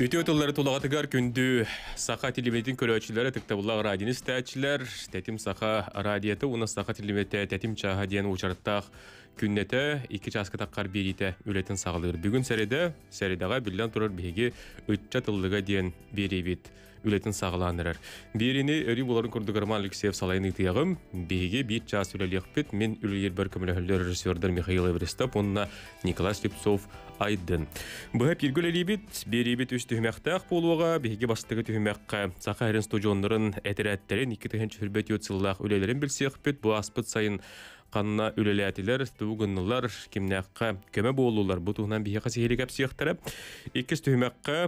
Үтү өтөлләрі тулағатыгар күнді Саха телеметин көрөчілері тіктабылла радионы стәтчілер. Тәтім Саха радиеті, уна Саха телеметі тәтім чаға дейін ұчарттақ күннәті, екі часқы таққар берейті үлетін сағылығыр. Бүгін сәреде, сәредаға білден тұрыр беге үтча тылдыға дейін берейбет үлетін сағыланырыр. Берені өрі боларын күрдігірман Алексеев салайын ұйтияғым, беге бет час үлелек мен үлгер бір көмілі режиссердер Михаил Эврестап, онына Николай Слепцов айдын. Бұға пергіл әлебет, беребет үсті хүмәқтақ болуға, беге бастығы түхімәққа, сақа әрін студионларын әтерәттерін, 2 чүрбет өлелерін бұ аспыт сайын қанына үлеләтілер, туғынылар, кемнәққа көмі болулар. Бұ туғынан бейе қасы Екіс түхімәққа,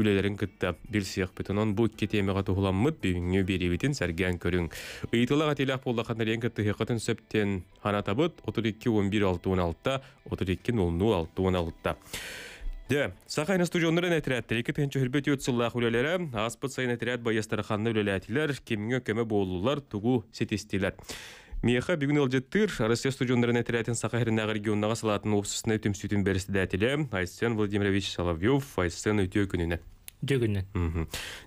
үлелерін кытта бир сыяк бетонон бу кетемега тухуламмыт бүгүнгү сәрген сәргән көрүң. Ыйтылага телек болдакан ең күтті хикатын сөптен хана табыт 32 11 16 та 32 06 16 та Де, сақайны студионлары нәтірәттір, екі тәнчі хүрбет өтсіллақ үлелері, аспыт сайын нәтірәт байыстарханны үлеләтілер, кеміңі көмі болулар, тугу сетестелер. Меха бүгін ол жеттір, Россия студиондарына тірәтін сақайрынағы регионнаға салатын офсысына өтім сүйтін берісті дәтілі Айсен Владимирович Соловьев, Айсен өте күніне. Дөгінен.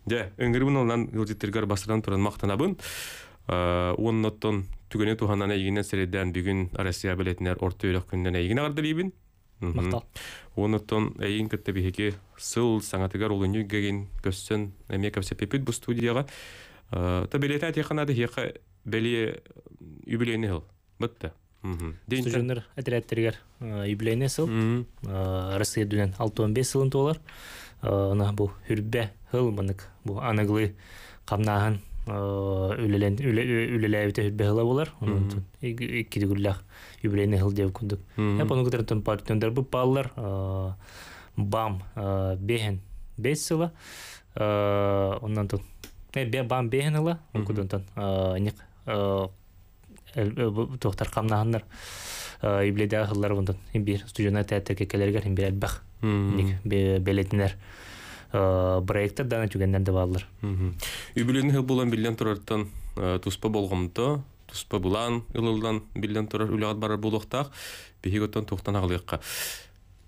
Дә, үңгірбін олдан үлдеттергер бастыран тұран мақтанабын. Ә, Оннаттан түгіне туғаннан егінен сәредден бүгін Россия білетінер орты өлік күнінен егін ағарды лейбін. Оннаттан әйін кітті бігеке сыл саңатыгар олын үгеген көссен әме көпсепепет бұл студияға. Ә, Та білеті әтеқанады еқі бәле юбилейный хыл бытты студенттер отрядтергер юбилейный сыл россия дүнен алты он бес жылын толар ына бу хүрбә хыл мынык бу аныглы камнаһын үлелен үлеләбите хүрбә хыла булар икки дигүлләх юбилейный хыл деп күндүк я пону кытыр тон партнер бу паллар бам бехен бес сыла ондан тон бам бехен хыла кудон тон ник тохтар э, э, камнаһаннар э, ибледе ахыллар бундан бир студена тәтә кекелергә һәм бер әлбәх ник белетнер проекттер дана түгәндән дә баллар үбүлене булан билен турартан туспа болгомдо туспа булан ылылдан билен турар үләгат барар булыктак бигәттән тохтан агылыкка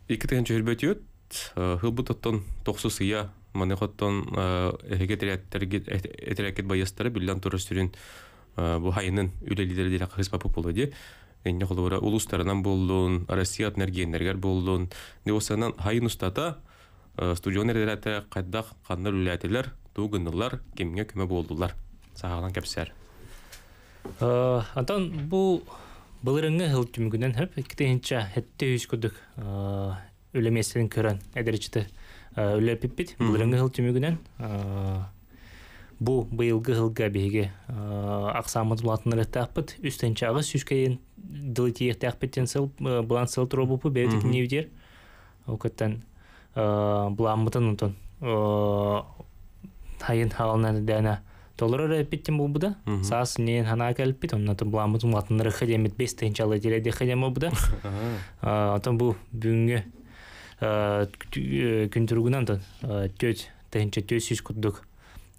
эки тыгын җөрбәтүт хылбутаттан тохсыз ия маны хаттан эһегә тәрәттәргә этерәкет баястары билен турар сүрүн Э, бу хайынын үлелидер дир хакыс папу полоди энне холора улустарынан болдун россия энергиенергер болдун диосанан хайын устата э, студионер дирате кайдах каннар үлетилер тугынылар кемге көмө болдулар сагалан кепсер э, антан бу былырыңы хыл түмгүнен хэп китенча хетте үс күдүк үлемесин көрөн эдерчите үлепиппит былырыңы хыл түмгүнен бу быйылгы хылга биһиги аксамыт булатын рәттәппит үстенчагы сүскәен дылытиехтәхпиттен сыл э, булан сыл тробупу бетик невдер укаттан буламытын утун тайын халына дәна толорор эпиттен булбуда саас нен хана келпит оннатын буламытын латын рыхы демит бес чалы деле дехе дем булбуда отон бу бүгүнгү күн тургунан төн төт тенче төсүз куддук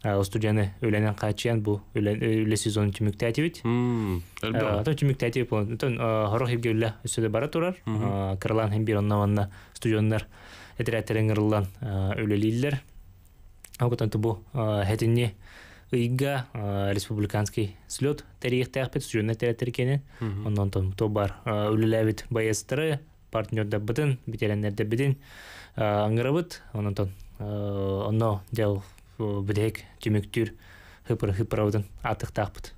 Э, студияны үлэнэн хаачиян бу үлэ сезон тюмюк тэтивит. Ато э, тюмюк тэтивит бол. Тон хорох э, ебге үлэ сөзэ бара турар. Кырлан һәм бир онна ванна студионнар этерэтэрэн гырлан үлэ лиллэр. Агутан тубу хэтэнни ыйга республиканский слёт тэрих тэхпэт студионна тэрэтэр кэнэ. Ондан тон то бар үлэ лэвит баястры партнёрда бэдэн, битэрэнэрда бэдэн. Ангарабыт, ондан тон. Оно дел бидек тимектүр хыпыр хыпыраудын атыктакпыт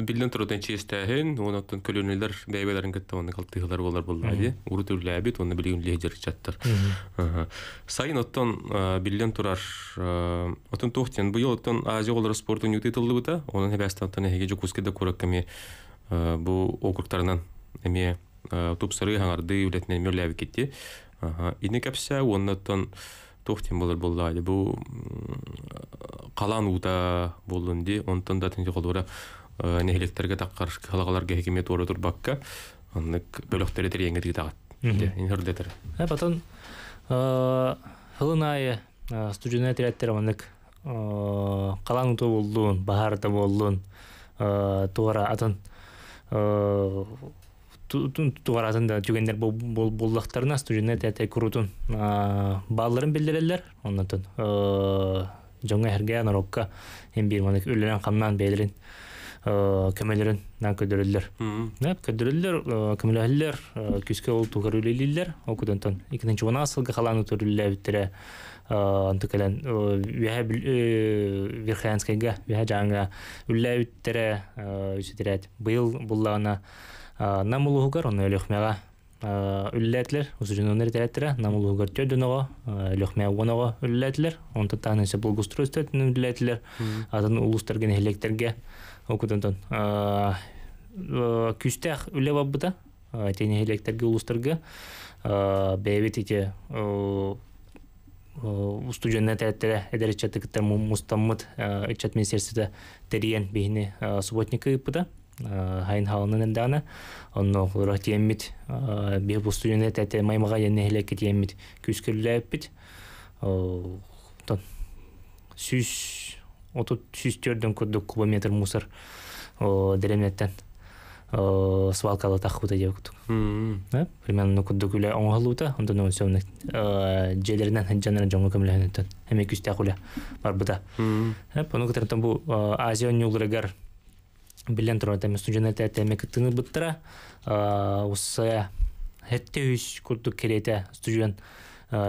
билден турдан честәһин онотон көлөнөлөр бәйбәләрен кетте аны калтыгылар болар булды уру төрләбит аны билген лидер чаттар сайын оттон билден турар отон тохтен бу ел оттон азия олар спорту нүте тылды бута онун хәбәстә оттон хәге жокускә дә күрәк кеме бу округтарынан эме тупсыры хаңарды үләтнә мөрләбе китте ине капса оннотон тухтин болар бу қалан ута болдун ди онтон да тинти холура э, нехелектерге таккар халагаларга хекимет ору турбакка аннык бөлөктөрү тереңге тиги тагат инхердетер э потом э, хылынайы қалан э, ута тутун туратында түгендер бу бул буллыктарна студенттер тәте күрүтүн аа балларын билдирәләр аңлатып аа җәнгә һәргә нарокка һәм бер моны үлләнгән камнан белерин аа кемәләрен нәк күдерәләр нәк күдерәләр кемәләләр күскә ул тугарылыйлар окудан тон икенче вона сылга халаны төрле битәр аа антыкелен вехә э, верхянскәгә вехә җанга үлләү төрә үсәдәр бел буллана намулугар оны өлөхмәгә үлләтлер узуҗуннар тәләтләр намулугар төдөнөгә өлөхмәгә оныгә үлләтлер онта танысы булгустройство үлләтлер адан улустар ген электерге окутантан э, күстәх үлләп бабыта тәне электргә улустарга бәйбит ите устудженне тәттәре эдәрчәтә китә мустаммыт эчәт министрлыгы тәрән бейне субботника ипта хайн хайынхалынан даана онно хура теммит э, бу бустуюне тете маймага яне хелекке теммит күскерлеппит тон сүз отут сүз төрдөн көрдүк кубометр мусор деремнеттен свалкалы тахута деп күтүк примерно күдүк үле оңгалуута онда ну все желеринен жанара жоңго көмөлөнөтөн эми күстэ куля барбыта бұны көтерден бу азион юлдырыгар билен тұрар тәме студент тәме кіттіні бұттыра осы хәтте үш күртік керете студент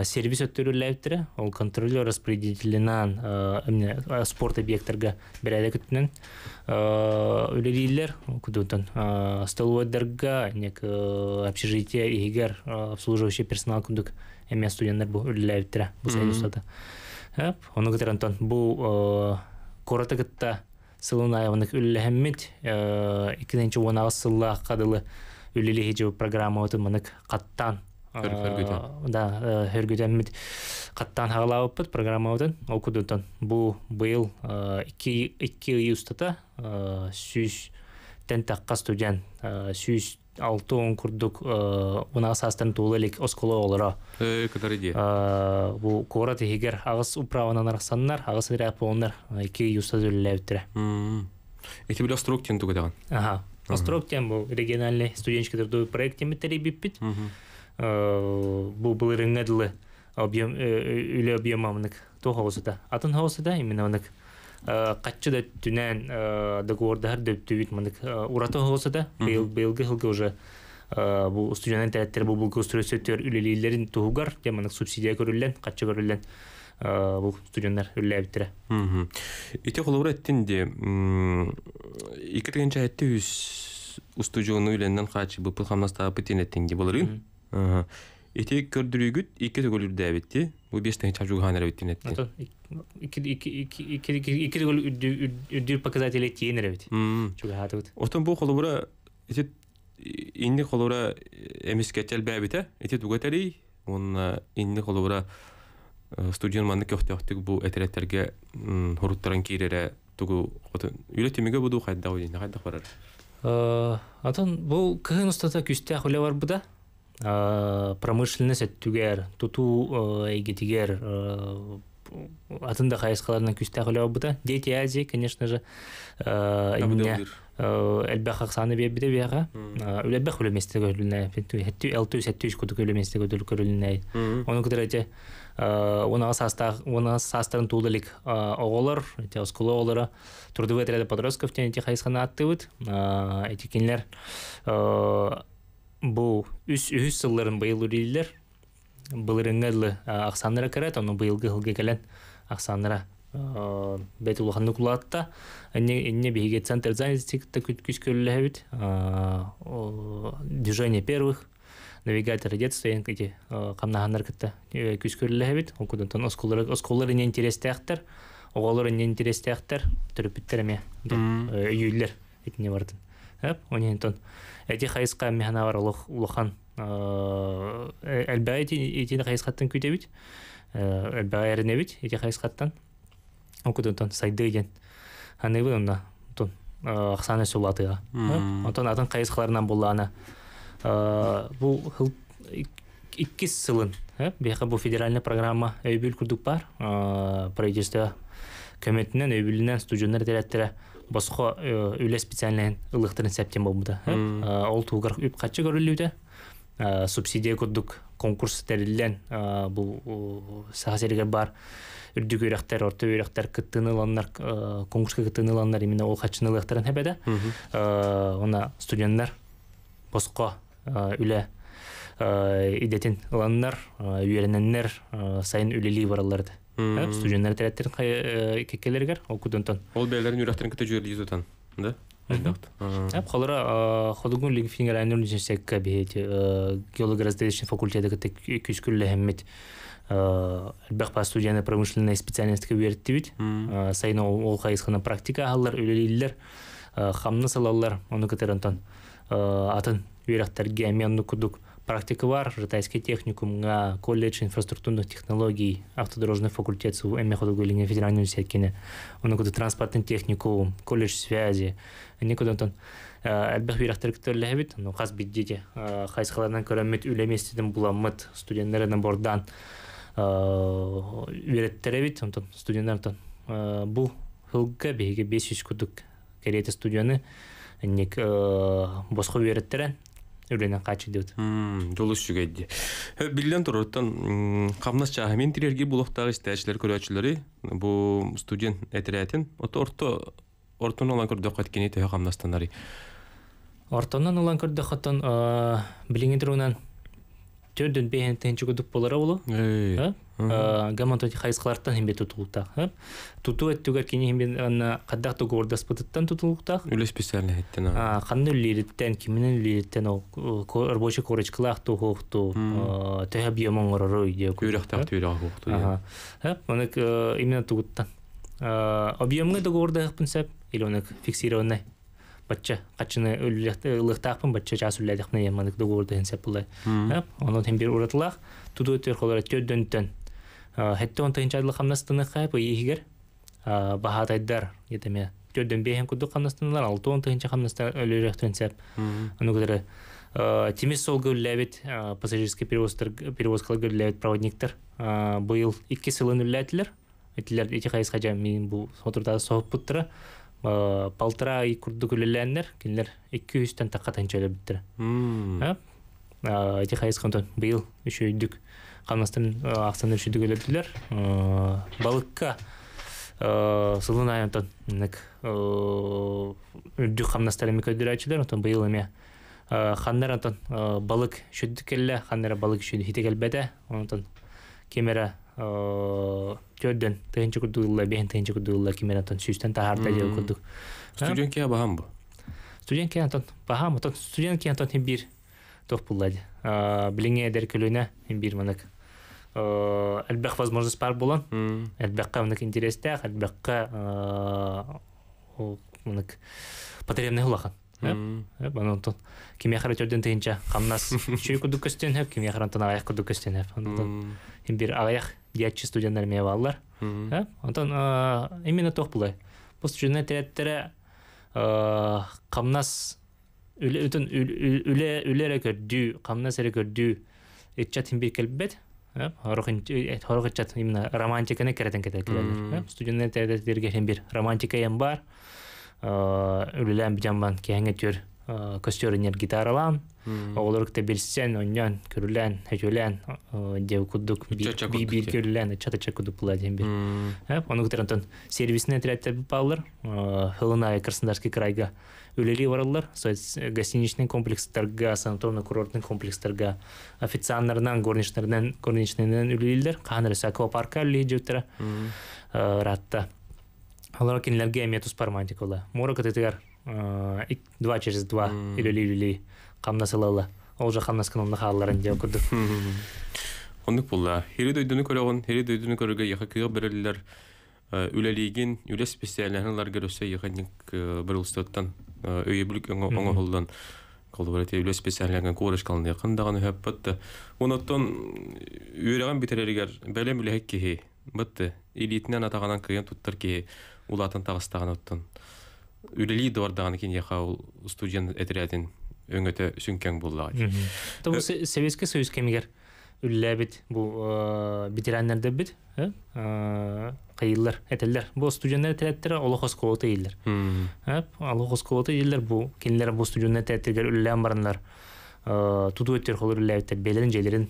сервис өттүрүләптире ол контролер распределителинан эмне спорт объекттерге берәле күтүнен үлелилер күтүтөн столовойдерге нек общежитие игер обслуживающий персонал күндүк эме студенттер бұл бу бұл бу союздада оны көтерен бу коротыгытта сылын айванык үллэхэммит э, иккиненчи уонагас сыллаах кадылы үллилиһи жы программа отын каттан э, да э, хөргүдэммит каттан хагалааппыт программа отын окудутон бу быйыл икки ый сүз тентакка студент сүз он курдук э, уна састан туулы элек осколо олоро э, кытарыди бу э, кора тихигер агыс управанан арсаннар агыс рапоннар эки юстаз өлләүттере эти бил острог тен деген аха острог тен бу региональный студенческий трудовой проект темиттери биппит бу был рынгадылы объем үле объемамнык тохоусута атын хаусута именно мынык Қатчы э, да түнен э, договордахар дөптүбүт мынык э, урата болсо да быйылгы хылгы уже бу студенттер тәләттер бу булгы устройствотер үлелилерин тугар субсидия бу студенттер Ите үз Ити көрдүрүйгүт икки төгөлүр дээбитти. Бу беш тең чажу ганер битти нетти. Икки икки икки үддүр показатели тиенер бит. Чуга хатыбыт. Отон бу холобура ити инни холобура эмискетел бэбите. Э. Ити тугатери он инни холобура э, студион манны көхтөктүк бу кирере тугу отон үлөтүмүгө буду барар. Э, Атан бу устата буда. Э, промышленность түгер туту игитигер э, э, атында хайскаларынан күстә хәләбыта дети азии конечно же именно әлбәх ақсаны бе биде бияға үләбәх үлеместе көрүлне хәтти элтүс хәтти үш куды көрүлеместе көтөл оның оны кыдырате оны саста оны састарын тудылык оголор эти оскулы оголора трудовые отряды подростков тен эти хайскана аттыбыт эти кинлер бұл үс үс сылларын быйыл үрилер былырыңгылы ақсандыра кірет оны быйылғы хылге кәлін ақсандыра бәті улаханны кулатта энне бейге центр центр күткіз күткүс әбіт движение первых навигатор детства эти камнагандар кытта э, күс көрүлөбүт окудан осколлар осколлар эне интерестеактар оголор эне интерестеактар төрөпүттер эме үйүллер этине бардын оне тон эти хайыска механавар улахан ә-, әлбәй итин хайыскаттан күтебит әлбәй әрінебит эти хайыскаттан окудунтон сайды иген аныбын онда тун аксаны ә, сулатыга онтон атын хайыскаларынан буллана ә, бу хыл икки сылын бияка бу федеральная программа өйбүл күрдүк бар правительство көмөтүнөн өйбүлүнөн студиондар директору босқа э, үле специальный ылықтырын септем болбуда э? ол тугар үп қатшы көрүлүүдө субсидия көрдүк конкурс терилен бұл сага бар үрдүк үйрәктәр, орта үйрәктәр, кыттыныланнар, конкурска кыттыныланнар, именно ол қатшыны лыхтарын хәбәдә. Она студенттер босқа үлә идетин ланнар, үйрәненнәр, сайын үлелей бараларды. студенттар тәрәттерен э, кекелергә оқудан. Ул бәйләрен юрақтан кете җирдә йөзәтән, да? Әйтәм. Әп халыра ходугун лингфингер аналитик сәкка бе һәтә э, геологиястәтә факультетдә кете кискүлле хәммәт. Ә э, бер па студенты промышленная специальность кә бер Сайна ул хайсына практика алдылар, үлеләр, хамны салалар, аны кетерәнтән. Атын юрақтар гәмәнне күдүк. практикалар жытайский техникумга колледж инфраструктурных технологий автодорожный факультет су эми ходугулине федеральный университет кине уну куда транспортный техникум колледж связи эне куда тон әлбәх э, бирахтыр көтөрләһе бит ну хас бит дите э, хайсхалардан көрәммит үлеместеден мұт студентләрдән бордан үйрәттере бит онтон студентләрдән бу хылга беге 500 күдүк керете студияны ник э, босхо үйрәттерән үрүнө качы дебит жолуш жүгейди билден туруруттан камнас чаамин тирерги булуктагы истечилер көрөчүлөрү бу студент этереатин ото орто ортон улан көрдөк эткени төхө камнастанари ортоннан улан көрдөк отон билиңи турунан төрдүн бээнтенчи кудук болора болу гаман хайс хлартан туту кини анна э, каддах специально хеттен а ханны лириттен лириттен рабочий корочкалах ту хохту э, тэгэ объемон оророй дию күйрөхтах э? түйрөх хохту хэ манек именно тугуттан объемны или фиксированный качыны яманык договорда булай. Э, хэтте он тыынчадлы хамнастыны хайп ийигер э, баһаатайдар етеме төрдөн бехен кудук хамнастынылар алты он тыынча хамнастан өлөрөхтүн сеп онукдары э, тимис сол гөлләбит пассажирский перевозкалар гөлләбит проводниктер быйыл икки сылын үлләтилер этилер эти хайыс хажа мен бу отурда соғып буттыра Палтыра и курдук үлеләннер кинилер икки жүздөн такка тыынча өлөбүттүр эти хайыс контон быйыл үчөйдүк камастын ахсан үшүдү көлөдүлөр балыкка сылын аянтан нек камнастар эми көдүрөчүлөр онтон быйыл эми ханнар онтон балык келле хандар балык шүдү хите келбете онтон кемера тыгынчы тыгынчы онтон же курдук студентке топ әлбәқ э, возможность бар болан әлбәққа мынык интерестәк әлбәққа мынык э, потребный хулахан э, Банан тон кимия хара төрден тейинча камнас чүй күдүк көстен хеп кимия хара тон аяк күдүк көстен хеп антон бир аяк диячи студенттер ме баллар антон именно тох булай бу студент тиреттер камнас үле үтүн үле үле рекорд дүү камнас рекорд дүү этчат бир келбет хорохынчат именно романтиканы керетен кетет килелер студенттерде дергешен бир романтика ем бар үлелән бижамбан кеңе төр көстөрүнер гитаралан оголорукта бирсен оньон көрүлән хечүлән дев кудук биби көрүлән чата ча кудук була дем бир ону ктерантон сервисне тирәтте баллар хылына красноярский крайга үлелей бараллар э, гостиничный комплекстарга санаторно курортный комплекстарга официанттардан горничныйдан горничныйдан үлелейлер кандырсы аквапаркка үлелей жеуттара э, ратта алар кинилерге метус пармантик ола мора катетигар э, два через два үлелей үлелей камнасылала ол жа камнаскан онда хаалларын деп көрдүк Ондык булла. Хири дөйдүнү көрөгөн, хири дөйдүнү көрөгө яха кыга берелер. Үлелигин, үлес специалиһен ларгы рөсө яханик бер устаттан өйебілік э, оңоғолдан колдубарат эбле специалияга курыш калны кындаган хэппатта онотон үйрөгөн битерергер белем биле хекки бытты илитинен атаганан кыйын туттар ки улатын тагыстаган оттон үлели дордаган кин яха ул студент отрядын өңөтө сүнкең булла. Тобу э, Советский Союз кемигер үлләбит бу битерәннәрдә э, бит, һа? Э, Аа, э, кыйыллар, әтәлләр. Бу студентлар тәттәре Аллаһ хосколыты иелләр. Һа, Аллаһ хосколыты иелләр бу кинләр бу студентлар тәттәргә үлләм барнар. Аа, туду өтер хәлләр үлләбит, җәйләрен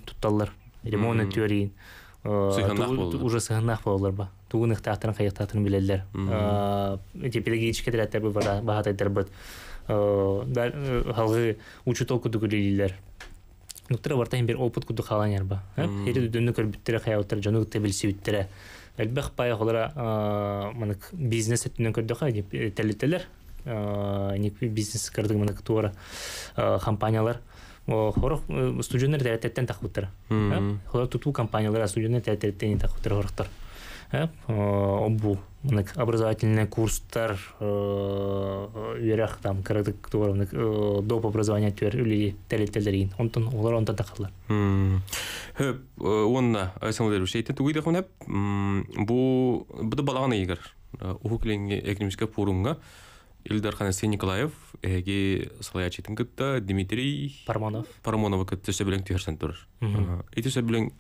Ремонт уже ба. учу толку нуктра барта хин бир опыт куду халанер ба э? хери дүнү көрбүттүрэ хаяуттар жону тебилси бүттүрэ элбэх пая холара э, манык бизнес өтүнөн ха деп э, телетелер ник бизнес кырдык манык туара компаниялар хорох студионер тәрәттәттән тахуттар. Холар туту компаниялар студионер тәрәттәттән тахуттар хорохтар бұл мынык образовательный курстар верах там кырдык туурам доп образование түр үлі тәлеттелдерин онтон олар онтон тақырлар хөп онна айсаңдар шейтен тугуй дехун хеп бу буду балаган игер уху кленге экономический форумга Илдар Ханасей Николаев, эги салаячитин кытта Дмитрий Парманов. Парманов кытта сөбөлөң түйөрсөн турар. Эти сөбөлөң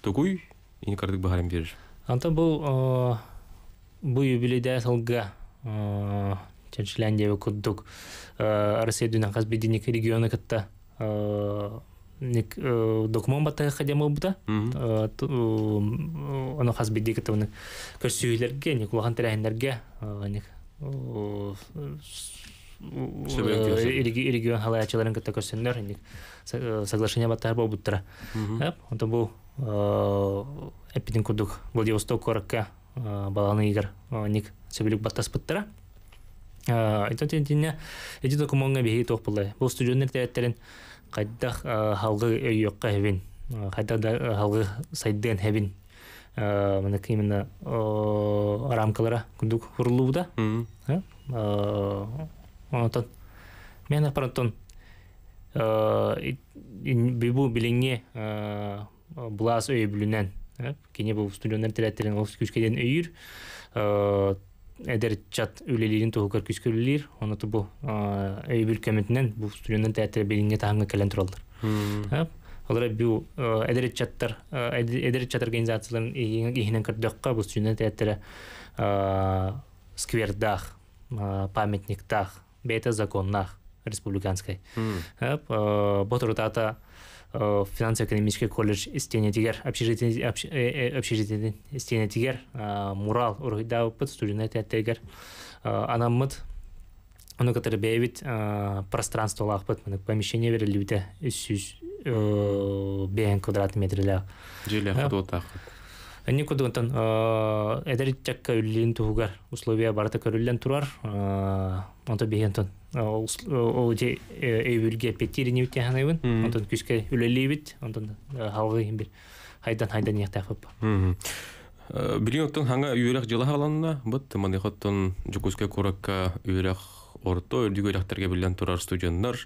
тугуй, ини кардык бахарым берир. Анта бұл бұл юбилейде салга Чечленде куддук Россия дүнен қаз беденек регионы кітті нек документ баттай қадем бұта оны қаз беде кітті оны көрсүйілерге нек ұлаған тәрәйіндерге нек регион халаячыларын кітті көрсендер нек соглашение баттай бұл бұттыра онда бұл эппитин курдук Владивосток коракка э, баланы игер э, ник сөбүлүк баттас быттыра эти документга беги тох булай бу студенттер тәттерин кайдах э, халгы өйөккө хебин кайда халгы сайдын именно рамкалара күндүк курулууда онотон мен аппаратон бибу билиңе кене бу студионер тилеттерин ол күчкеден өйүр эдер чат үлелерин тугар күчкөлүлер оны бу өйбүл көмөтүнөн бу студионер тилеттер билинге таңга келен туралдар Олар бу эдер чаттар эдер чат организацияларын ийинен кырдыкка бу студионер тилеттер сквердах памятниктах бета законнах республиканской. Ботуртата Э, финансово-экономический колледж истене тигер общежитиеден э, э, истене тигер мурал ургыйда студент тегер анаммыт ону пространство лахпыт мынык помещение берилибите үс жүз квадрат Они условия ол те өйбүлге петтирин үтәһән айвын онтон күскә үлелибит онтон халгы бир хайдан хайдан яктапып Билиоттон ханга үйрәк жылы халанна бит манихоттон жукуска куракка үйрәк орто өрдүгө жактарга билен турар студенттар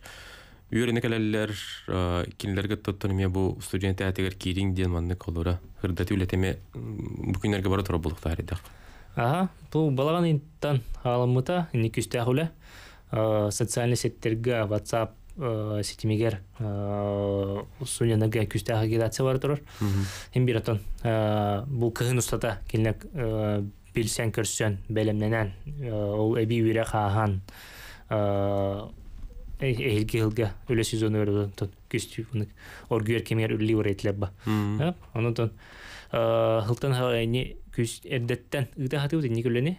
үйренекелерлер э, кинлерге тоттон ме бу студент атегер кирин ден маны колора хырдаты үлетеме бу күннерге бара тура булуктар Ага, бу балаган инттан алымыта, никүстә хуле. Э, социальный сеттерге ватсап сетимегер э, э, сетимигер суненеге күстә агитация бар турар. Имбиратон бу кыгын устата келнек билсән көрсән белемнән ул әби үре хаһан эхилге хилге үлес сезоны өрдөн тот күстү буны оргүер кемер үлли бар әйтләп ба. Ә, Онтон хылтан хавайны күс эрдеттен ыда хатып дине күләне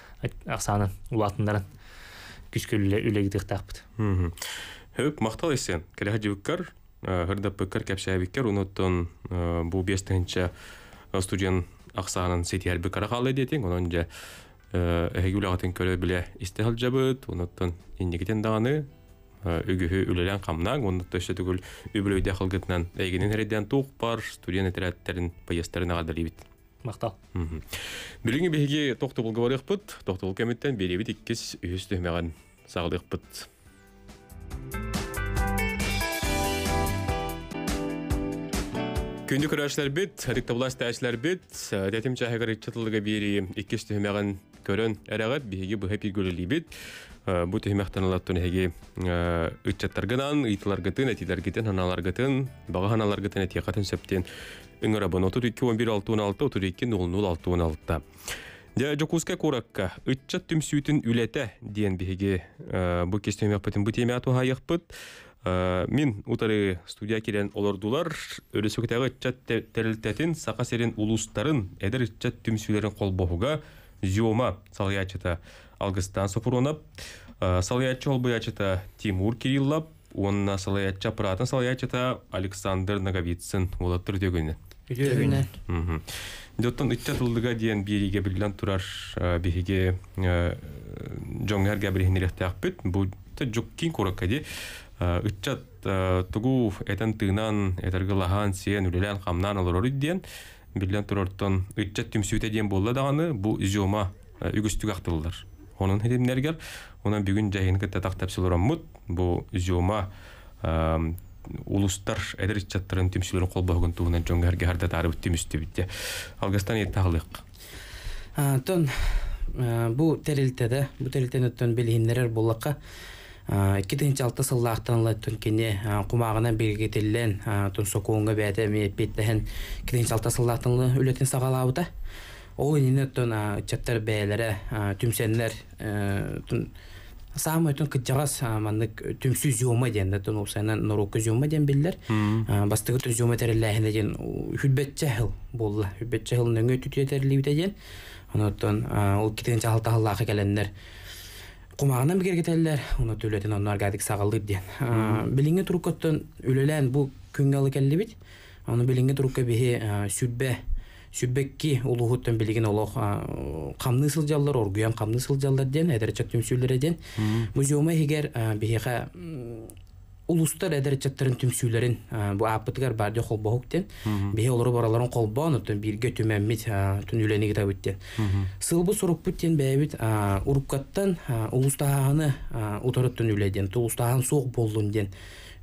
аҡсаны улатындарын күскөлле үлегдек тапты. Хм. Хөк мәхтәл исен, келәһә дивкер, һәрдә пәкер кәпшә бикер унутын бу 5-нче студент аҡсаһын сәйтә алып кара халы ди тең, аның дә регуляторын көрә белә, истәһәл җабыт, унутын инде гидән даны үгеһе үлелән камна, унут төшә түгел, үбрәйдә халыктан тук бар, студент әтрәттәрен, поездларын мақтал билиңи биһиги тохтубул говорыхпыт тохтубул кемиттен беребит иккис үс түһмеган күндү бит, бит, бири, аналар гытын, баға аналар гытын, икки он бир алты ыңырабын 3211-616-32-00-616. Дя жокуска куракка, ытча түмсүүтүн үләті диэн беге бу кестеме бу бұ теме атуға яқпыт. Мин утары студия келен олордулар, өресөкетегі ытча тәрілтәтін сақа серен улустарын әдір ытча түмсүйлерін қол боғуға зиома салыячыта алгыстан софуронап, салыячы олбыячыта Тимур Кириллап, онна салыяча аппаратын салыячыта Александр Наговицын олаттыр дегенен. Күнен. Доттон үттә тулдыга диен бириге билдән турар биһиге җоңгар габриһин рәхтәк бит. Бу тә җуккин куракка ди. Үттә тугу этен тынан этергелахан сен үлелән хамнан олор диен. Билдән турартан үттә түмсүтә диен булды даганы бу изома үгістік актылдыр. Оның хедемнәргәр, оның бүгін җәһин кәтә тактап сылырам мут. Бу изома улустар эдерит чаттарын тимсүлөр колбогон туунан жоңгарге харда тарып тимүстүбүтте алгастан иртаглык тон бу терилтеде бу терилтен өттөн билимнерер буллакка эки тыгынчы алты сыллаактан латтын кине кумагынан белгетиллен тун сокуунга бээте эки ол чаттар бээлере самый тон кытжарас манык түмсү зюма ден да тон усайна нору кызюма ден биллер бастыгы тон зюма терлэхэн деген хүбетчэ хыл болла хүбетчэ хыл нөңө түтүе терлэй бүтэген онотон ол китэн чалта халлахы кэлэннер кумағынан бігер кетелер оны төлетін оны аргадық сағылдып ден біліңе тұрып көттін үлілән бұл күнгалы Аны бит оны біліңе тұрып көбі сүббекки улугуттан билигин олох камны сылжаллар оргуян камны сылжаллар ден эдерчак түмсүүлөр ден музеума хигер бихиха улустар эдерчаттарын түмсүүлөрүн бу апытыгар бар жок холбохук олору бараларын колбоон сылбы сурукпут тен бээбит уруккаттан улустааны уторот түнүледен улустаан суук болдун ден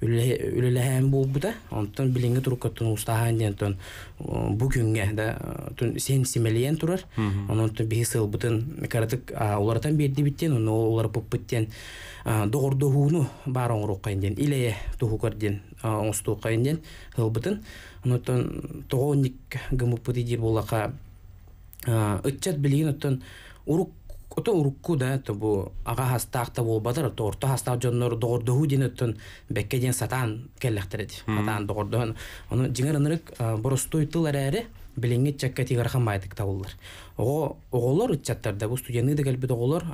үлеләһәм булбыта, онтан билеңге турук көтөн ұстаған ден тон бүгүнгө да тон сен симелиен турар. Онон тон бесел бутын каратык олардан берді биттен, оны олар буп біттен доғырды хууну бар оңыр оңрук кайден, иле туху көрден, оңсту кайден хыл бутын. Онон тогоник гымып бути дир болака. Өтчат билген оттон ұрық ото урукку да бу ага хастаакта болбадыр торто хастаак жоннор догордоху динеттен бекке сатаан сатан келлехтерет атаан догордон ону ынырык боростой тыл эрээри билиңет чакка тигархан майдык табылдыр ого оголор да бу студенты да келбит оголор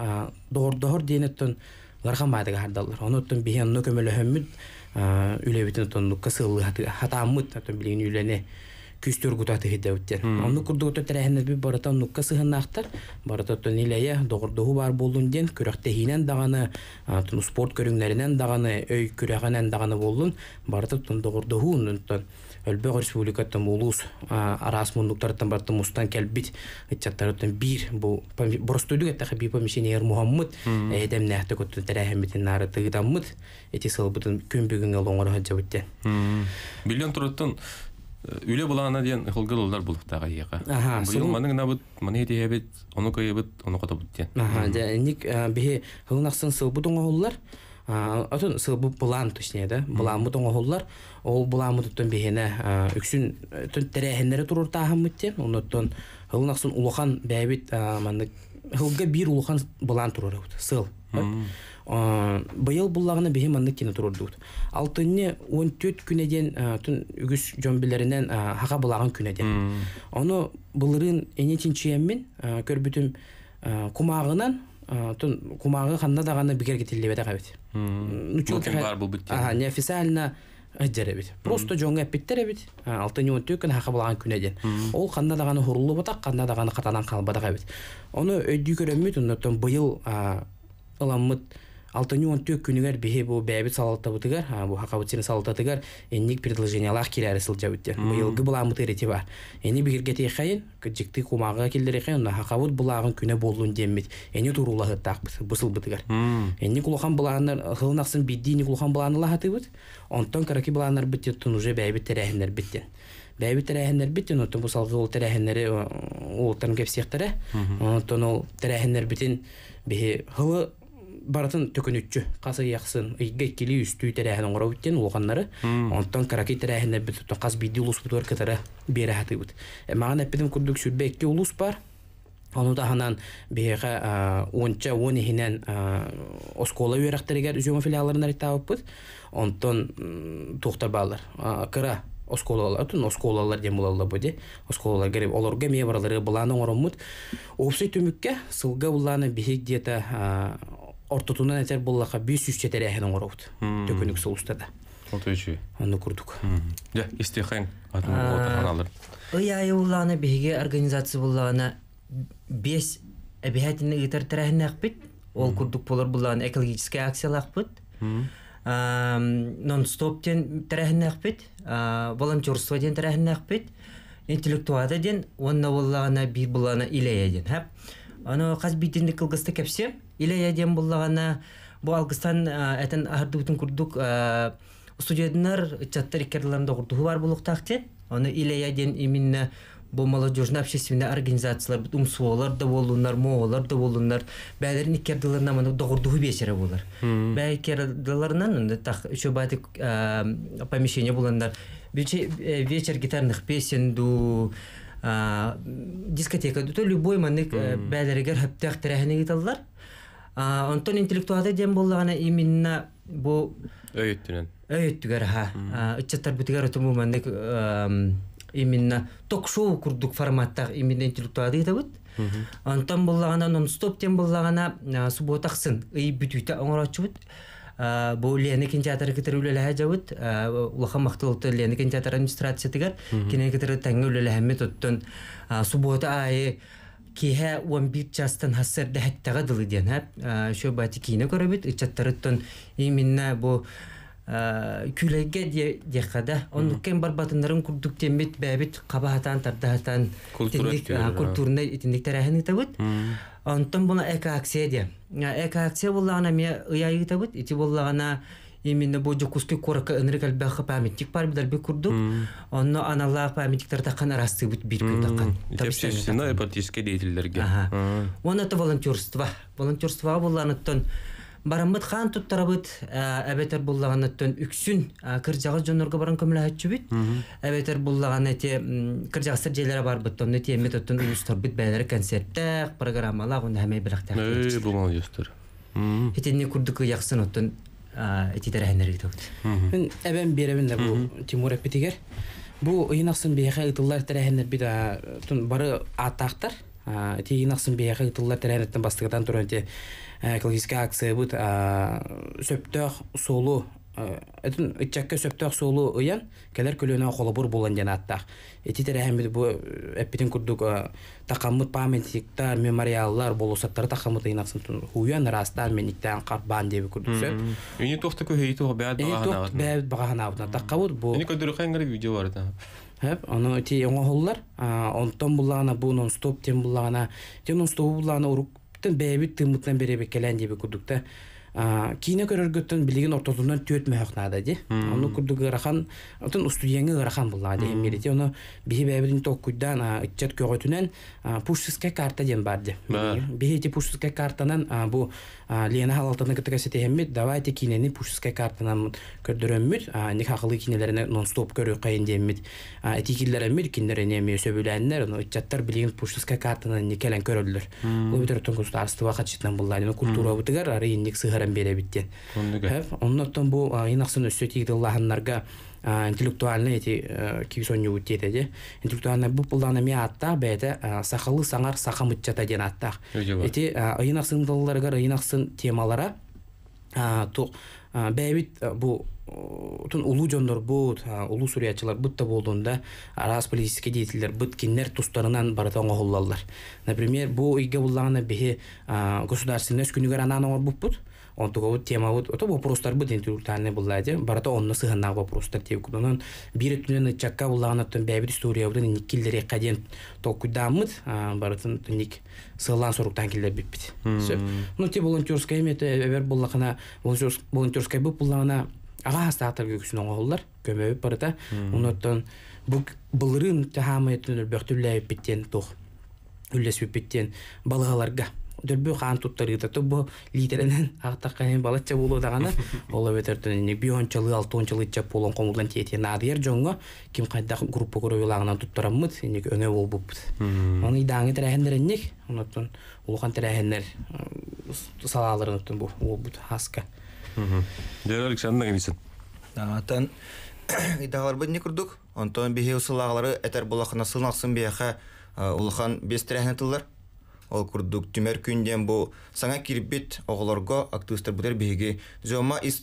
догордохор динеттен гархан майдык хардаллар ону оттон онно нөкөмөлөһөммүт үлебитин тоннукка сыыллы хатааммыт атын билигин үйлени күстөр гутаты хидәүттер. Аны курды гутаты рәһнәр би барата нукка сыгынактар. Барата төниләя догырдыгы бар булдын ден күрәктә хинен даганы, тун спорт көрүңнәренән даганы, өй күрәгәнән даганы булдын. Барата тун догырдыгы унтан Өлбөг республикатын улус арас мундуктартан барты мустан кәлбит итчаттарытын бир бу борстуйдук эттахи би помещение Мухаммад эдем нәхтә көтү тәрәһәмитен нары тыгдаммыт эти сылбытын күн бүгүнгә лоңгор хаҗабытте. Билен турыттын үле булана ден хылгыл олар булыктага яка. Аха. Бу маның набыт, мыны дебет, оны көйбет, оны котып ден. Аха, дә ник бе хылнаксын сыл бутун оллар. Атын сыл бу план точнее да. Булан бутун оллар. Ол булан бутун бехене үксүн төн терехенлери турur тагын мөттен. Онотон хылнаксын улухан бәбит маны хылга бир улухан булан турыр. Сыл быйыл буллагына бихе манны кине турдут. Алтынны 14 күнеден түн үгіс жомбилеринен хаға бұлағын күнеден. Оны булырын энетинчиеммин көрбүтүм кумагынан түн кумагы ханна даганы бигер кетилебе дагабет. Нучу бар бұл бул бит. Ага, неофициально әдеребит. Просто жоңга әппеттеребит. Алтын юн төкін хақа болған күнеден. Ол қанда дағаны хұрылы бұтақ, қанда дағаны қатанан қалбадақ әбет. Оны өйді көрімет, оныттан бұйыл ұламыт Алтыны он төк күнегәр бе бу бәби салатта бутыга, бу хака бутыны салатта тигәр, энник предложение алах киләре сылҗа үтте. Бу елгы була мы тәрәтибә. Эни бигер гә тәйхәен, кәҗикти кумага килдере хәен, ана хака бут булагын күнә булуын дәммит. Эни турулла хәттак бу сыл бутыга. Эни кулхан буланы хылнаксын бидди ни кулхан буланы ла хәтәй бут. Онтан караки буланнар битә тун уже бәби тәрәһеннәр битә. Бәби тәрәһеннәр битә, онтан бу салгы ул тәрәһеннәре ул тәрәһеннәр битә. Э. Онтан ул тәрәһеннәр битен Бе хылы баратын төкөнүччү касы яхсын игге кили үстү терэхэн оңро биттен улганнары онтон караки терэхне бит кас биди улус бутор кетере бере хатыбыт э, маған эпидем күрдүк сүрбекке улус бар Оны да ханан бейға э, онча он ихинен э, оскола үйрәктерігер үзең филиаларына ритабыппыз. Онтон тоқтар балар. Кыра осколалар, тун осколалар дем булалла буде. Осколалар гәрәп оларга ме баралары буланы оромут. Овсы төмүккә сылга буланы бихик диета ортотунан этер буллаха бий сүсчетер эхенен оңоробут төкөнүк соустада отучу аны курдук жа истехен атын отаналар ыяй уланы биге организация буллагана бес эбиятины итер терехнек ол курдук болор буллаган экологический акциялак нон стоп ден терехнек волонтерство ден терехнек бит интеллектуада ден онна буллагана бир булана илея ден хап аны каз битинди кылгысты кепсе Иле ядем буллагана бу алгыстан этен аһырдыгытын курдук студентлар чаттар икерлерінде құрдығы бар бұлықтақты. Оны илея ден именно бұл молодежный общественный организациялар, бұл умсуолар да болунар, моолар да болуынлар, бәлерін икерділерінен мұны доғырдығы бесері болар. Бәй икерділерінен ұнды тақ баты бәді помещение боландар. Э, вечер гитарных песен, ду дискотека, ду любой маны э, бәлерігер хөптәқ тірәхіне кеталдар онтон интеллектуалды дем боллагана именно бу өйүттүнөн өйүттүгер ха ыччаттар бүтүгер отумуманнык именно ток шоу курдук форматта именно интеллектуалды итабыт онтон боллагана нон стоп тем боллагана субботаксын ый бүтүүтө оңорочубут бу лени кинотеатр китер үлелэһэ жабыт улаха мактылты лени кинотеатр администрация тигер кине китер таңы үлелэһэмме тоттон суббота айы киһэ он бир частан хассарда хэттага дылы диэн хэп шо бати кийне көрөбүт ычаттарыттон именно бу күлэйге диэхада оннуккен барбатындарын курдук тембит бэбит кабахатан тардахатан культурна итиндиктерэхин ытабыт онтон буна эко акция диэ эко акция буллагана мия ыяйы ытабыт ити буллагана именно бу жокускуй корка ыныргал бахы памятник бар бидар бе курдук онно аналла памятниктер такан арасты бут бир күн такан тапшырсына эпатиске дейтилерге оны то волонтерство волонтерство булланыттан бараммыт хан туттарабыт э, әбетер буллаганнаттан үксүн э, кыржагы жонорго баран көмөлөчүбүт әбетер буллаган эти кыржагы сыржелери барбыт тон эти методтун улустар бит бәлер концертте программалар уна хэмэ билактар. Э, бу молодёжтер. Эти не курдык яқсын оттон Э, этитер әһеннер итеп. Мен әбен беребен дә бу Тимур әпетигер. Бу ыйнаксын бияха ытыллар тәрәһеннер бит тун бары атактар. Э, Ти ыйнаксын бияха ытыллар тәрәһеннән бастыгыдан туран те э, экологическая акция бут сөптөх солу Этин итчәккә сөптөх солу ыян кәләр көлөнә холобур булган янаттак. Эти тәрәһен бу әпетин күрдүк тақамыт памятниктар мемориаллар болусаттар тақамыт инаксын хуян растан мен иттен карбан деп күрдүксө үйүн тохта көйи тох бәд баганават бәд баганават тақабут бу ни көдүр хәңгәр видео бар да хэп оно ти а онтон буллагана бу нон стоп тем буллагана тен нон стоп буллагана урук бэбит беребе келен деп күрдүк та кийне көрөргөттөн билигин ортотунан төт мөхнада ди. Аны күрдүгө рахан, атын устуяңы рахан булла ди. мерити аны бихи бәбирин ток куйдан, иччет көгөтүнөн пушсызка карта ден бар ди. Бихи ти пушсызка картанан бу Лена халалтаны кытыкасыты хэммит, давайте кинени пушсызка картанан көрдөрөммүт, ник хакылы кинелерине нон-стоп көрү кайын деммит. Этикиллер эмир киндерине сөбүләннер, аны иччаттар билигин пушсызка картанан никелен көрөлдөр. Бу битер тонкустарство хатчитнан булла ди. Культура бутыгар, ары индекс бәрін беребиттен э. оннотон бу инаксын өссөтигдыллаһыннарга интеллектуальный эти э, кибисонью утете де интеллектуальны бу пулдана ми атта сахалы саңар сахамытчата ден атта эти ыйнаксындылларга ыйнаксын темалара тук э, бу тун улуу жондор бу улуу сурячылар бут политический деятельдер бут тустарынан баратан например бу иге Одого тема вот это вопростар бы дентур таны буллады. Барата онны сыгына вопростар тип кунан бир түнен чакка буллаган тон бәбир история бүтән никиллере каден токудамыт баратын ник сылан соруктан килде бит. Ну те волонтерская мете эвер буллагана волонтерская бу буллагана ага хастатар көксүнөн голлар көмөп барата. Онотон бу былырын тахамы этүнөр бөктүлләп биттен тох. Үлләсүп биттен балгаларга дөрбү хаан туттар туттарыта тобу литеренен ахтакканын балача болудагана ол өтөртүн биончылы алтуунчылы чап болон комулдан тиети надыр жонго ким кайда группа көрөйлагынан туттараммыт эник өңө болбуппут аны идаңы тирахендеренник онотон улухан тирахендер салаалар онотон болбут хаска Дөрөр Александр Нагисен. Атан идагалар эмне курдук. Онтон бихе усулагалары этер булахна сылнаксын бияха бес бестерәһне тыллар ол курдук түмер күнден бу саңа кирбит оголорго актывистарбытер биги зома ис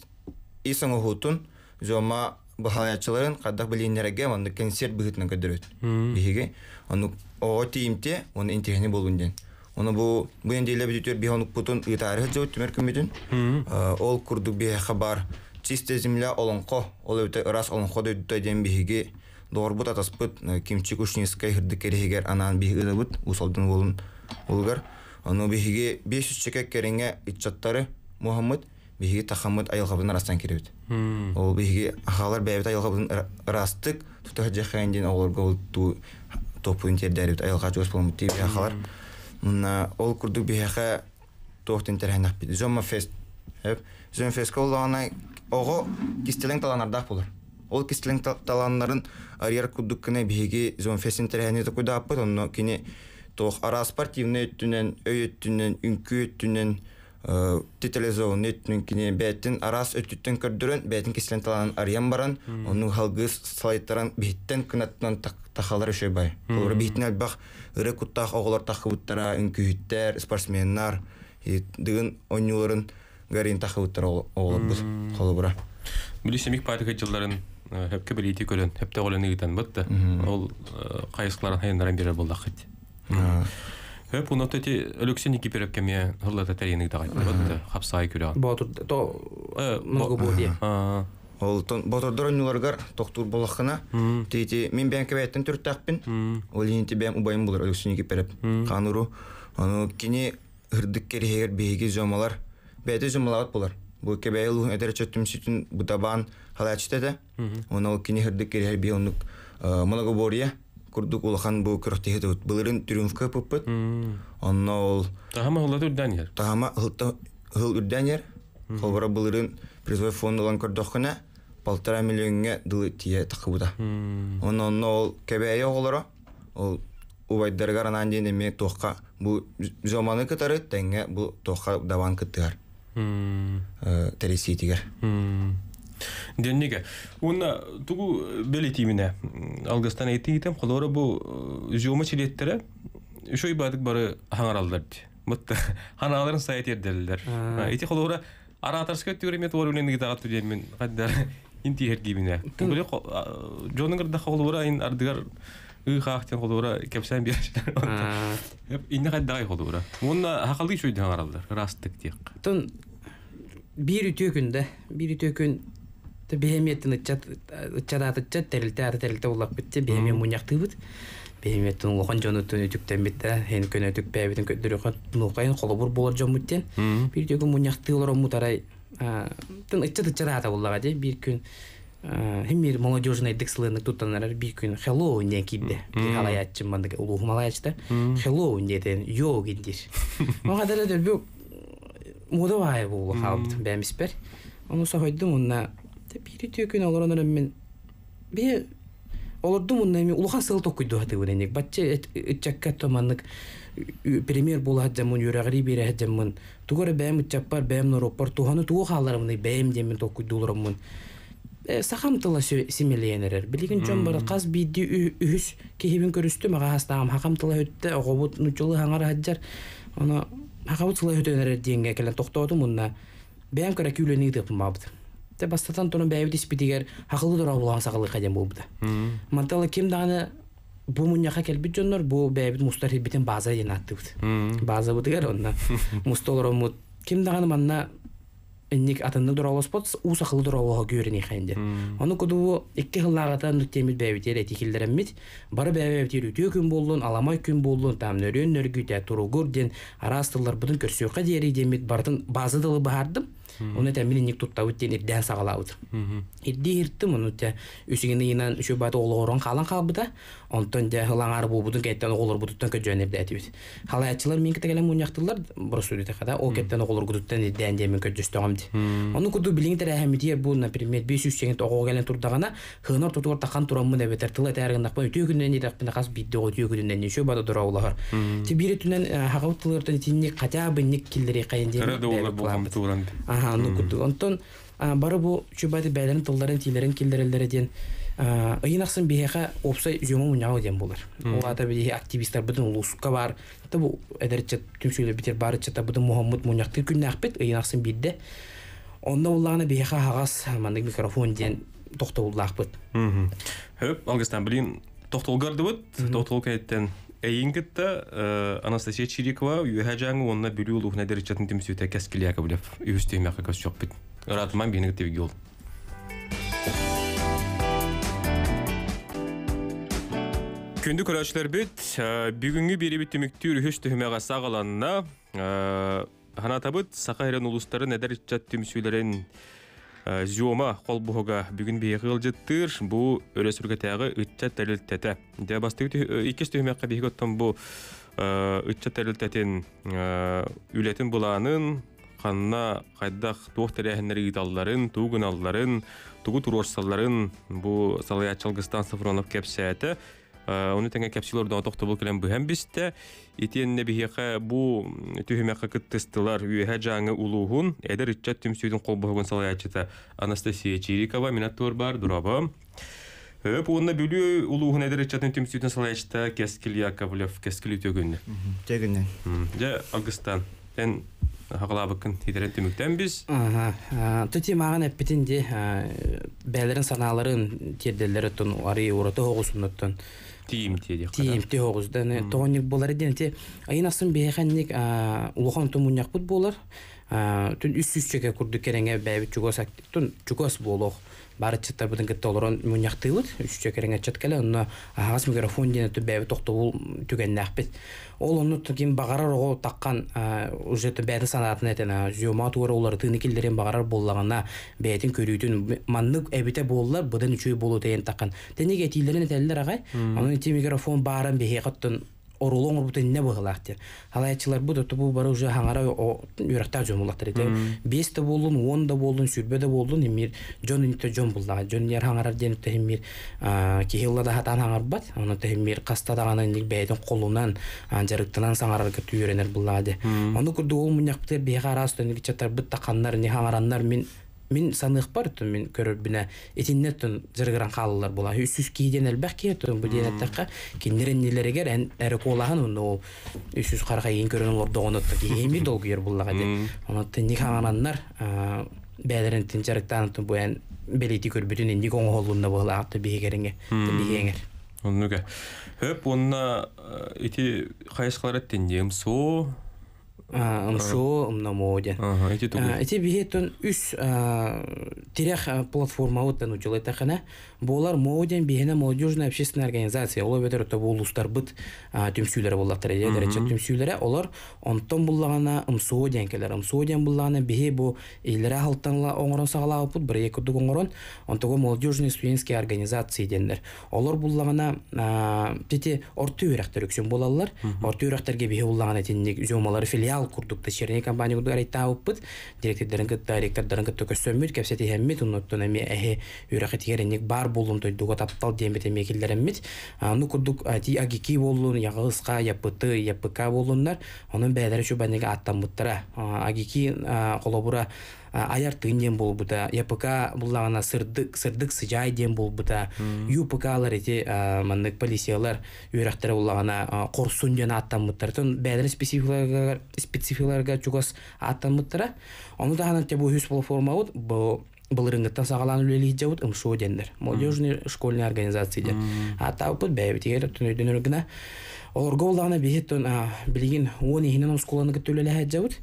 исоңохутун зома бахалаячыларын кадах билиннереге онны концерт быхытынан көдөрөт биги аны ого тиимте ону интихини болунден Оны бу буен дейле бүтүр бионук путун ытары жо түмөр күмүдүн э, ол курдук бие хабар чистая земля олонко ол өтө раз олонко дөйдө ден биһиги доор атаспыт э, кимчи кушнискай хырды керегер анан биһи ылыбыт усолдун болун Улгар ону биһиги бес үч чекек кереңе итчаттары Мухаммад биһиги тахаммад айылхабын арастан киребит. Ол биһиги ахалар бәйбит айылхабын растык тутах жахайындин олорго ол ту топуин тердәрит айылха жос болмут тиби ахалар. Мына ол курдук биһаха тохтын терхенах бит. Зомма фест. Хеп. Зомма фест коллана ого кистелен таланардах булар. Ол кистелен таланларын арьер кудук кенә биһиги зомма фестин терхене тукуда аппыт, онно кине тох ара спортивный өттүнен өйөттүнен үнкү түнен тетелезоун өттүнүн кине бэтин арас өттүттен көрдүрөн бэтин кислен талан арьян баран ону халгыс салайтаран биттен кынаттан тахалар өшөй бай олар биттен албах ыры куттах оголор тахыбыттара үнкүһүттер спортсменнар дыгын онюларын гарин тахыбыттар оголорбут холобура Мүлисемик парика жылдарын э, хөпке билейти көрөн, хепте голын игитен бутты. Ол э, кайыскаларын хайындарын берер болдак хет. Хөп уны тәти өлексен ики переп кеме хылла тәтерине дагы бөтте хапсай күрә. Батыр то мөнгө бу Ол тон батыр дөрөннүләргә тохтур булахына тәти мен бән кебәттен төртәкпин. Ол инде бән убайым булыр өлексен ики переп. Кануру аны кине ырдык керегер беге жомалар. Бәде жомалат булар. Бу кебәйлу әдәр чөттүм сүтүн бутабан халачтә дә. Оны ул кине ырдык керегер бе онлык мөнгө бория курдук улахан бу көрөхтеһе төт ол үрдәнер призовой фонд полтора миллионга дылы тие онно онно ол кебее ол убайдарга тоққа бұл кытары бұл тоққа даван Денниге. Уна тугу белити мине. Алгастан эти итем холора бу жома э, чилеттере шой бадык бары хаңаралдар. Мытта ханаларын сайт ердерлер. Эти холора ара атарска төремет бар үлендиге тагат мен каддар инти херги мине. Буле жоныгыр да холора ин ардыгар ыхахтен холора кепсен бир. Э. Эп инне каддай холора. Мунна хакалды шой хаңаралдар. Растык тек. Тон бир да бир үтөкүн то бееметтин ытчататыча терилте ары терилте улак битти бееме муньяктыыбыт бееметтин улохон жонутун үтүктен битта эн көнө түкпээбитин көттүрөкөн нукайын колобур болор жон биттен бир дөгү муньяктыы олор омутарай тын ытчат ытчатаата уллага де бир күн Химмир молодежный дексылынык тутанарар бир күн Хэллоуин ден кидде. Халаячы мандык улуум алаячта. Хэллоуин деден йог индир. Мага да бу мода бай бу халбыт бәмиспер. Оны сохойдым онна Те бири түкүн олор онор мен Би олорду мунна эми улухан сыл токуйду хаты уренек. Батче итчакка томаннык премьер болат жамун юрагри бере жамун. Тугор бэм чаппар бэм но рупор туханы туга халармын бэм жемин токуйду улурмун. Э, сахам тыла семеленерер. Билигин жон бар каз бидди үһүс кехибин көрүстү мага хастам хакам тыла өттө огобут нучулы хаңар хаджар. Оны хакабут тыла өтөнерер деңге келен токтоду мунна. Бэм көрөк үлөнү деп те бастатан тұрын бәйбит испитигер хақылы дора булан сағылы қадем болбуда мантала кем дағаны бу муньяха келбит жоннор бу бәйбит мұстар битен база ден аттыбыт база бутыгер онна мустолор мут кем даны манна инник атынны дора у сақылы дора болға көріне қайынды. оны кудуу икки хыллагата нүктемит бәйбитер эти бары бәйбитер күн болдун аламай күн болдун там нөрөн нөргүтә туругур арастылар бұдын көрсөкә диэри демит бардың базы дылы оны тәмин инник тутта үттен иддән сағалабыт идди иртти муну тә үсигини инан онтон же ылаңар буубутун кеттен оголор бутуттан көжөнеп дэтибит халаятчылар мен кете келем уняктылар бросу дите хада о кеттен оголор гудуттан дэн демен көжөстөгөм ди ону куду билиң тере хамитие бу например бес жүз сеңет ого келен гана хынор тутур тахан тураммы деп тертылы тәргендак бай төгүнөн дит акпын кас бидде го төгүнөн не шо бада дура улар ти бири түнөн хагау тылырдан тинни бы ник килдери кайын деп аха ну куду онтон бары бу чубады бәйләрен тылдарын тилерен килдерелдерден ыйын э, ахсын биһэхэ опса үөмө деген болар. булар ол ата биһи активисттар бар та бу эдерче түмсүйлө битер барыча та бытын мухаммад мунякты күннэхпит ыйын бидде онда уллаана биһэхэ хагас мандык микрофон диэн тохтоуллаахпыт хөп онгыстан билин тохтолгардыбыт тохтолкайттен э, Анастасия Чирикова үйәжәңі онына бүлі ұлы ұхна дәрежетін темсүйті кәскілі әкібіліп, жоқ күндү көрөчүлөр бүт бүгүнкү бирибит түмүктүү үрүхүш түһүмөгө сагаланна ханатабыт сака эрен улустарын эдер чат түмсүүлөрен зюома кол бүгүн биэхи ылжыттыр бу өрөсүргетеагы ытча тэлилтете де бастык иккис түһүмөкка биһиге оттон бу ытча тэлилтетин үлетин булаанын ханна кайдах туох тэрэхэннер ыыталларын туугуналларын тугу турорсалларын бу салаячалгыстан сафронов кепсээте Э, Оны тәңе кәпсилор дон тохты бул келем бәһәм бистә. Итен нәбиһә бу э, түһемә хакыт тестылар үһә җаңы улуһун, әдер итчә төмсүдән кол булган салаячыта. Анастасия Чирикова минаттор бар, дураба. Өп э, уны бүлү улуһун әдер итчәтен төмсүдән салаячыта Кескил Яковлев, Кескил үтөгөнне. Тегенне. Дә Агыстан. Тен хаглабыкын тидерен түмүктен биз. Тути маған әппетінде бәлерін саналарын терделері тұн, арый ұраты хоғысынны тұн. Тиим тедек. Тиим те хогуз. Дәне тоник болар иден те айнасын бехәнник улухан тумуньяк бут болар. Түн үс үс чеке курды кереңе бәби чугос тун чугос болох. Бары чыттар бүтін кетте олорон мұньяқ тыйлыр, үш чекеріңе чыт кәлі, онына ағас микрофон дені түбәбі тоқты ол түген ол онны тукин багарар ого таккан уже ә, бәді санатын этен ә, зюма туара олар тыны килдерен багарар боллагана бәтин көрүйтүн маннык эбите боллар бұдан үчөй болу тейен таккан тенеге тилдерен этеллер агай анын микрофон баарын бехе каттын орулы оңыр бұтын не бұғылақты. Халайчылар бұды тұбу бары уже хаңара үйрақта жөн болаттыр еді. Бес де болын, он да болын, сүрбе де болын, емір жон үнітті жон болдаған. Жон ер хаңарар деніп те емир кехелла да хатан хаңар бат, оны те емир қаста дағаны нек бәйдің қолынан, жарықтынан саңарар кет үйренер болдады. Оны күрді ол мұнақ бұты бейға арас түнік чаттар бұтта қаннар, не хаңараннар мен мен саных бар тун мен көрөр бина этинне тун жыргыран халылар була. Үсүс кийден элбәк ки ә, тун бу дин аттакка киннерен нилерегер эн эре колаган уну ол үсүс карга ин көрөн ордогон отта ки эми долг ер буллага ди. Аны тинни хананнар бәлерен тинчарыктан тун бу эн белити көр бүтүн ин гон холунда була атты бигеринге. Бигеңер. Оннуга. Хөп онна э, ити кайсылар аттен емсо ымшоо ымнамо ден. Эти бихетон үс терех платформа оттан учил это хана. Болар моден бихена молодежная общественная организация. Олар бедер это бол устар быт түмсүлер боллактар. Дер чек түмсүлер олар онтон буллагана ымсоо ден келер. Ымсоо ден буллагана бихе бу илдер халтанла оңорон сагала опут бир эки дуг оңорон онтого студентские организации дендер. Олар буллагана пете орты үрәктер үксен болалар. Орты үрәктерге бе буллагана тенник зөмалар филиал ал курдук дочерняя компания курдук арайта ауппыт директордарын кыт директордарын кыт төкөссөммүт кепсе тиһэммит унуттун эми эхи үрахи тигеренник бар булум тойдуга таптал диэмбит эмекиллереммит ну курдук ти агики болун яга ыска япыты япыка болуннар онун бээдер үчү банеге аттаммыттара агики колобура аяр тын ден болбута япк буллагана сырдык сырдык сыжай ден болбута юпкалар эти маннык полициялар үйрәктер буллагана корсун жана аттанбыттар тон бәдер спецификаларга спецификаларга чугас аттанмыттара оны да ханат бу хүс платформа вот бу былырыңгыттан сағаланып үлелейді жауыт ымшуы дендер молодежный школьный организация ден а тапыт бәйбітегер түнөйдөн Олорго улағына бейеттен білген он ехінен осколаны көттөлелі әд жауыд.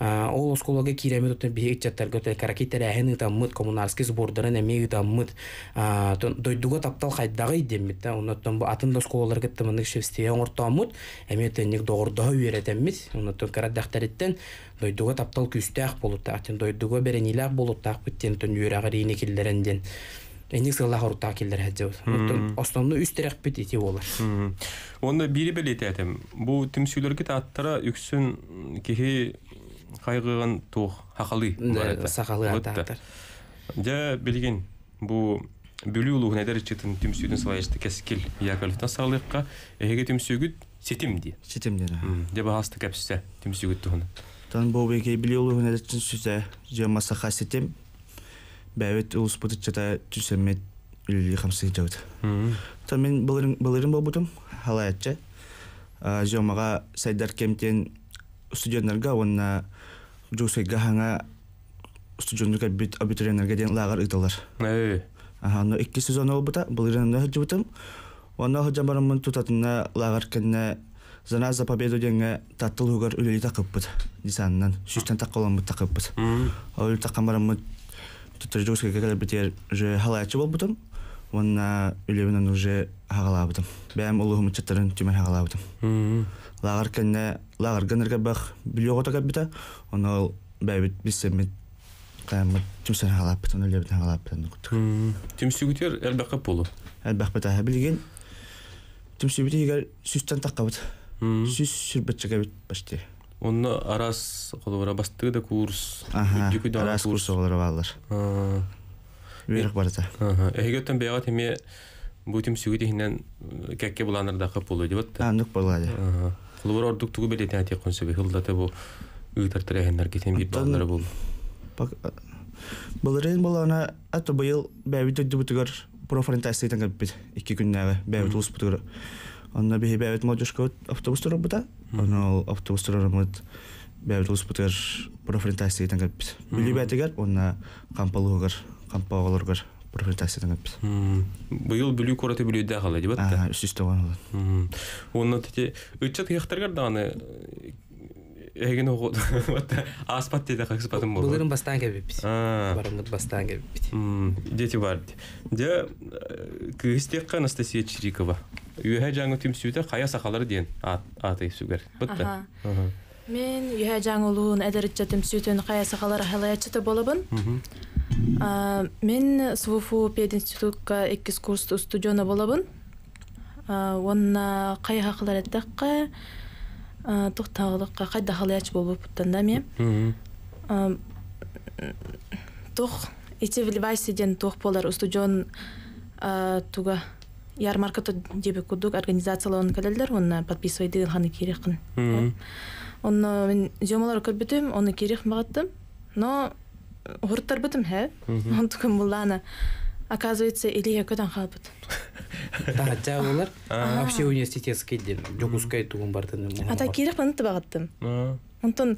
Ол осколаға киреме тұттын бейет жаттар көтел каракеттер әхен ұтаммыд, коммунарский сбордарын әме ұтаммыд. Дойдуға таптал қайдағы деммет. Онаттан бұ атын досколалар кеттімінік шевстеге оңыртаммыд. Әметеннік доғырдаға үйеретеммет. Онаттан карат дақтареттен дойдуға таптал күстәқ болуттақ. Дойдуға берениләқ болуттақ бүттен түн үйерәғі рейне келдеренден. Эник сылла хорта килдер хаджа. Основны үс терек бит ити болар. Онда бири белет тетем. Бу тимсүләргә таттыра үксүн кихи кайгыган тух хакалы. Сакалы таттыр. Дә билген бу бүлү улуу нәдер читин тимсүдүн сылайышты кескил Яковлевтан салыкка эге тимсүгүт сетим ди. Сетим ди. Дә кепсе капсыса тимсүгүт тухун. Тан бу беге билү улуу нәдер читин сүзә. Җә масаха сетим бәбет улуспут чата түсеммет үлі хамсы жабыт. Та мен бұлырын бұл былырын болбутум халаятча. Жомаға сайдар кемтен студионарға, студентлерге онна жусай гаханга студентлерге бит абитуриентлерге ден лагар ытылар. Э. Аха, но икки сезон болбута, бұтым. нөхөтүм. Онна хожамарымын тутатына лағар кенне Зана за победу денге таттыл угар үлелі тақыппыт. Десаннан, шүштен тақылымыт тақыппыт. Ол тақамарымыт тұттырдығыз кәкәлер бітер же халайчы бол бұтым, онна үлебінен уже хағала бұтым. Бәм ұлығым үтчаттарын тюмен хағала бұтым. Лағар кәнне, лағар гәнірге бақ біліоғы тәкәп біта, э. оны ол бәбіт бісімет қаймыт түмсен хағалап үлебінен Түмсі күтер болу? Әлбәқ білген түмсі егер сүстен таққа бұт. Сүс башты онно арас холора бастыгы да курс арас курс олар баллар үйрөк барата эхигөттөн бегат эме бутим сүгүт ихинен кекке буланыр да кып болу деп атта нук болады холора ордук тугу беле бұл бұл анау автобустар рамыт бәбір успутер профилитасия таңаппит билибәтегер онна кампалугар кампагаларгар профилитасия таңаппит быйыл бүлү кораты бүлү дагала деп атта үстүстө гана онна тете ыччат яктаргар даны эгин огот аспат деди акспатым болгон былырын бастан кебиппиз барымгыт бастан кебиппит дети бар де кыыстекка анастасия чирикова үөһэ жаңы түмсүүтэ кая сакалар диэн аты сүгер бытта мен үөһэ жаңы улуун эдеричче түмсүүтүн кая сакалар хелаячыты болобун мен свуфу пединститутка экскурс студиона болобун онна кай хакылар эддакка тухтаалыкка кайда халаяч болбуппуттан да мен тоқ эти вливайся ден тоқ болар устужон туга ярмарка то деп кудук организацияларын келелдер оны подписывай деген ханы керекин оны мен жомалар көрбүтүм оны керек багаттым но хуруттар бүтүм хэ бұл ана оказывается илия көтөн халбыт таа болар вообще университетский деп жогускай тугун бартын ата кирик манытты багаттым онтон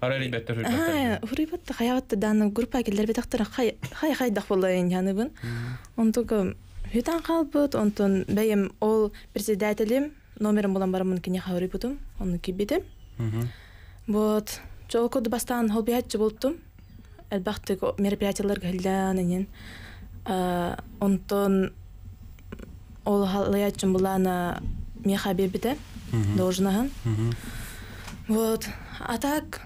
хурибатта хаябатта даны группа келдер бетактара хай хай дах болайын яныбын онтугу хүтан халбыт онтон бәйем ол председателем номерим булан барамын кине хаурибутум ону кибидим вот жолкуду бастан холбиятчы болуптум элбахты мероприятияларга хилдянынен онтон э, ол халаячын булана меха бебите должнаһын вот а так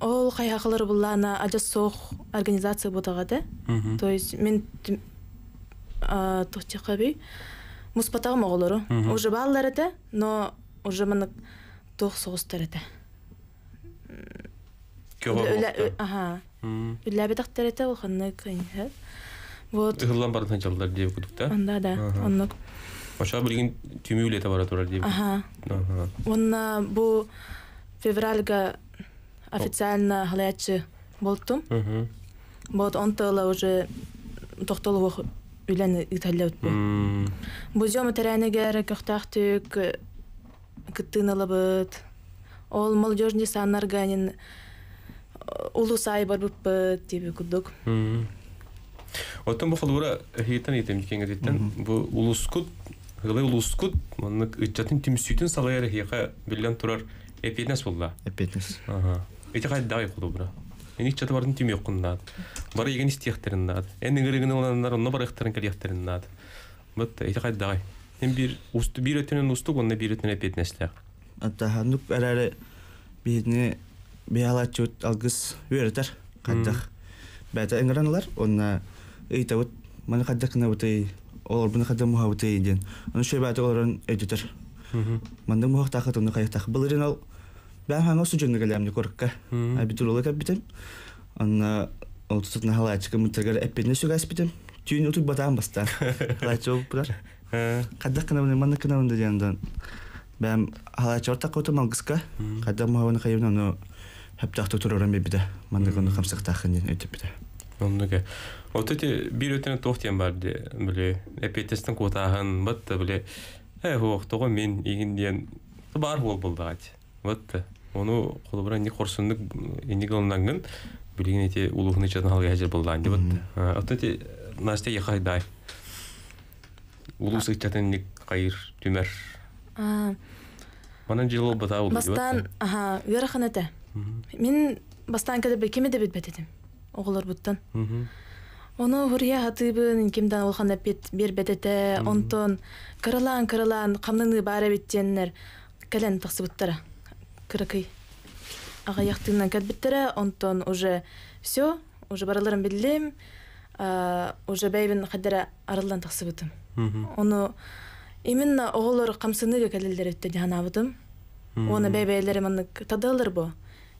ол кайхакылыр булана ажасох организация бутага да то есть мен тохтихаби э, муспатага моголору уже баллар эте но уже мына тох согустар эте Ага. Үлләбе тахтар ол ул Вот. Ыгылдан барытын жалдар деп күдік да анда да, оннық. ошо билгин түймі эле бара тұрар деп. ага Онна бұл февральга официально ғалаячы болтым. Вот он тылы уже токтолуп үйлөнү итәлле үтбу. Бу зөмө тәрәнегәре көхтәх түк Ол молодежный санарганин улуу сай буппыт дип күдүк. Оттан бұл қалуыра хейтен етем кеңе деттен, бұл улускут, ғылай улускут, мұны үтчатын тимсүйтін салайар хейқа білден тұрар эпетнес болда. Ага. Эти қайды дағай қолуыра. Мен чаты чатварын тим юққын над. Бар еген истехтерін над. Әнді ғырығын оландар, онна бар ехтерін кәлектерін над. Бұт, эти қайды дағай. Мен бір ұсты, бір өтінен ұстық, онна бір өтінен эпетнеслі. Атта, хандық әрәрі бейіне бейалат жүт алғыз өретер. Қаттық. Бәді онна Эйтавыт мана хадда кына бутый, олар буны хадда муха бутый ден. Аны шөй баты оларын өйтүтер. Манды муха тахы туны каяктах. Былырын ал бәм хана сужынны гэлямни коркка. Абитур олы кап битем. Анна ол тутын халачка мутыргар эппене сүгәс битем. Түйін ұтып батам бастан. Халачы ол бұлар. Қадда қына мана маны қына бұны дегендан. Бәм халачы орта қоты малғысқа. Қадда мұхаваны қайымна оны әптақты тұрырым Вот эти бирютен тохтен барды, биле, эпетестен котаһын, бытты биле. Э, хоқтого мен егінден бар бол булдыгат. Бытты. Оны қолыбыран не корсундук эни гылнангын, билген эти улугны чатан алга ажыр булдан деп. Э, вот эти Настя яхайдай. Улусык чатан не кайыр түмер. А. Манан жылы бата улды. Бастан, аха, вераханаты. Мен бастан кедеп кеме деп бететим. Оғылар буттан. Мм. Оно вурия хатыбын кимдан алганда бер бедете онтон кырылан кырылан камныны бары беттеннер келен тыксы кыркый ага яктыннан кет биттере онтон уже всё уже барыларын билем а уже бейбин хадра арылдан тыксы оно именно оголор камсыны келелдер үтте жана бутым оно бебелерим аны тадалар бу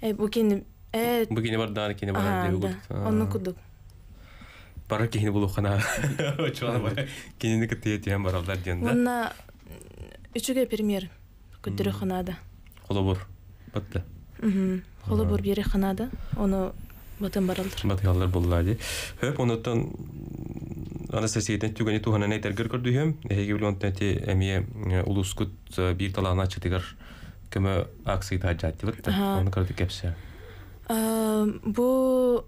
э букин э букин бардан, кине бардан деп бу бұл кини булухана кинини тие тиен баралдар да мына үчүгө пример күттүрү ханада холобур батта холобур бири ханада ону бытын баралдар батыалдар буллаади хөп онутан Анастасияден түгәне туһанан әйтергер көрдүһем, эһеге билон тәти әмие улускут э, бир талана чытыгар кеме аксый таҗат дип, аны көрдүк кепсе. Э, бу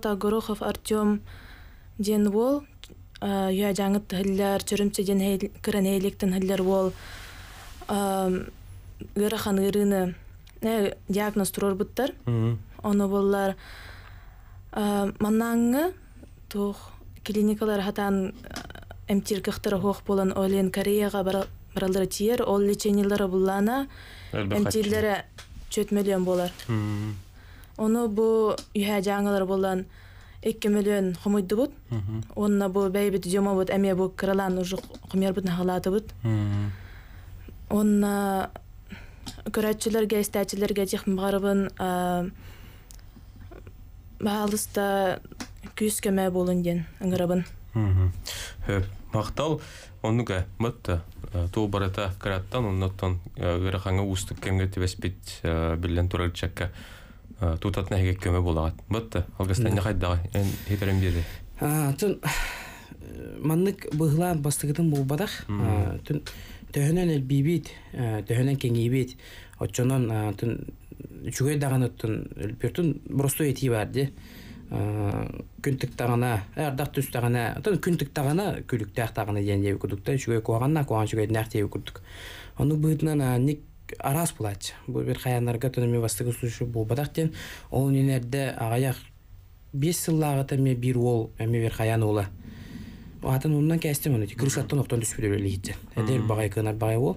та Горохов Артем ден ол, үйа жаңыт хіллер, чүрімседен кірін әйліктің хіллер ол, ғырахан ғырыны э, диагноз тұрыр бұттар. Оны болар, маннаңы тұқ клиникалар хатан әмтір э, кыхтыр қоқ болын олен Кореяға баралдыр тиер, ол леченилері бұллана, әмтірлері 4 миллион болар. Оны бұл үйә жаңылар болан 2 миллион хомойды бут. Оны бу бәйбит жома бұд әме бұл кралан ұжы құмер бут халаты бұд. Оны көрәтчеләргә, истәчеләргә техник мұғарыбын бағалысты күйіс кеме болын ден ыңгырабын. Хөп, э, мақтал, онуга бытта э, туу барата караттан оннаттан э, гырахаңа устык кемге тебеспит билен турар тутат нәһиге көмө булат. Бутта Алгастанны хайдага эн хитерем бири. Тун маннык быглан бастыгытын булбадах. Тун төһөнөн эл бибит, төһөнөн кеңейбит. Отчонан тун жүгөй даган тун өлпөртүн просто эти барди. күнтік тағына әрдақ түс тағына тон күнтік тағына күлік тақ тағына ден деп күдікті жүгөй қоғанна қоған жүгөй нәрте күдік оны бұытынан ник арас булач бу бир хаянарга төнөме вастыгы суши булбадак тен ол нелерде агаяк бес сыллагыта ме бир ол эме бир хаян ола атын умнан кәстем оны крушаттан оқтан түсіп берелі еді әдер бағай кына бағай ол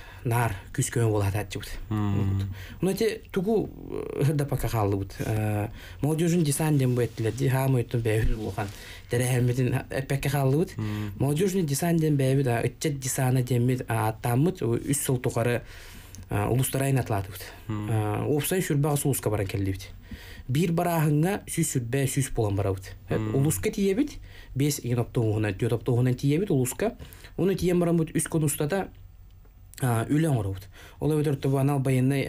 нар күскөн болат атчыбыт. Унати тугу э, да пока халыбыт. Э, Молодежин дисан дем беттилер, ди хамы өттү бэбит болған. Дәрәһәмедин эппекке халыбыт. Молодежин дисан дем бэбит, а итчет дисана демит, а таммыт үс сыл тугары э, улустара айнатлатыбыт. Опсай шүрбагы сулуска баран келдибит. Бир барахыңа сүз сүрбә сүз болан барабыт. Улуска тиебит, бес иноптоңуна, диотоптоңуна тиебит улуска. Уны тием барамыт үс устада үләң орубут ол өтөр тубанал байынны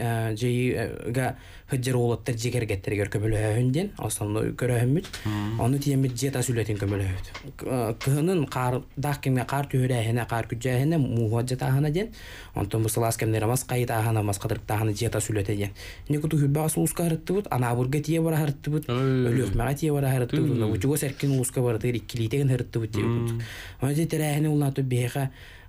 жейга хыджер олоттар жегергеттер көр көмөлөһүнден основной көрөһүмүт аны тиемит жета сүлөтүн көмөлөһүт кыһынын кар дах кеме кар төһөрәһенә кар күҗәһенә муһа жетаһына ден онтон бусылас кемнер амас кайтаһына мас кадыртаһына жета сүлөтэ ден не куту хүббә сулуска хырыттыбыт анабурга тие бара хырыттыбыт өлөхмәгә тие бара хырыттыбыт уна учуго серкин улуска бара тыри килитеген хырыттыбыт дип. Аны терәһенә улнатып беха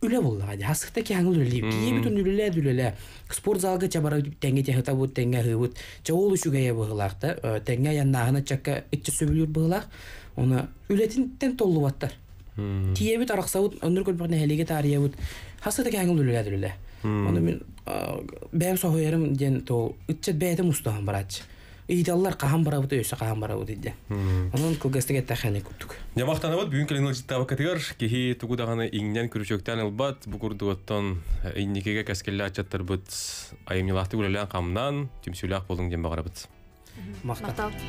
үле булла ди хасыкта ки хангыл үле ки бит үле дүлеле спорт залга чабара теңге те хата бут тенге хыбут чаул үшүгә я быгылакта ә, тенге яннагына чакка итче сөбүлүр быгылак оны үлетинтен толлу баттар тие бит араксабут өндөр көлбөгүнө хелеге тарыя бут хасыкта ки хангыл үле дүлеле оны мен ә, бәм соһөйрем ден то итче бәйдем устаган барачы идаллар кахан барабыт өсө кахан барабыт идде онун кылгастыга таханы күттүк жамактанабыт бүгүн келин ылжыттабы катыгар кихи тугудаганы иңнен күрүчөктөн ылбат бугурдуоттон инникеге айымнелақты ачаттарбыт қамынан күлелен ақ түмсүлак ден бағыра багарабыт мактал